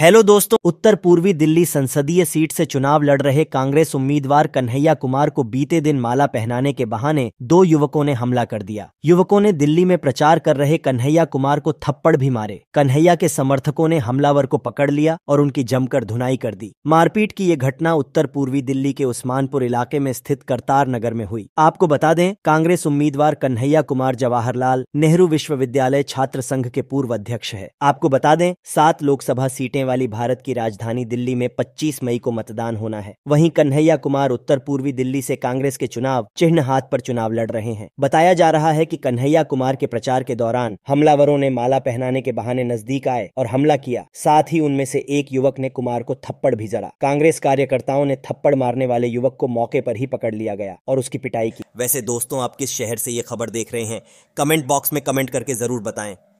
hello दोस्तों उत्तर पूर्वी दिल्ली संसदीय सीट से चुनाव लड़ रहे कांग्रेस उम्मीदवार कन्हैया कुमार को बीते दिन माला पहनाने के बहाने दो युवकों ने हमला कर दिया युवकों ने दिल्ली में प्रचार कर रहे कन्हैया कुमार को थप्पड़ भी मारे कन्हैया के समर्थकों ने हमलावर को पकड़ लिया और उनकी जमकर धुनाई कर दी मारपीट की ये घटना उत्तर पूर्वी दिल्ली के उस्मानपुर इलाके में स्थित करतार नगर में हुई आपको बता दें कांग्रेस उम्मीदवार कन्हैया कुमार जवाहरलाल नेहरू विश्वविद्यालय छात्र संघ के पूर्व अध्यक्ष है आपको बता दें सात लोकसभा सीटें वाली भारत की राजधानी दिल्ली में 25 मई को मतदान होना है वहीं कन्हैया कुमार उत्तर पूर्वी दिल्ली से कांग्रेस के चुनाव चिन्ह हाथ पर चुनाव लड़ रहे हैं बताया जा रहा है कि कन्हैया कुमार के प्रचार के दौरान हमलावरों ने माला पहनाने के बहाने नजदीक आए और हमला किया साथ ही उनमें से एक युवक ने कुमार को थप्पड़ भी जड़ा कांग्रेस कार्यकर्ताओं ने थप्पड़ मारने वाले युवक को मौके पर ही पकड़ लिया गया और उसकी पिटाई की वैसे दोस्तों आप किस शहर से ये खबर देख रहे हैं कमेंट बॉक्स में कमेंट करके जरूर बताएं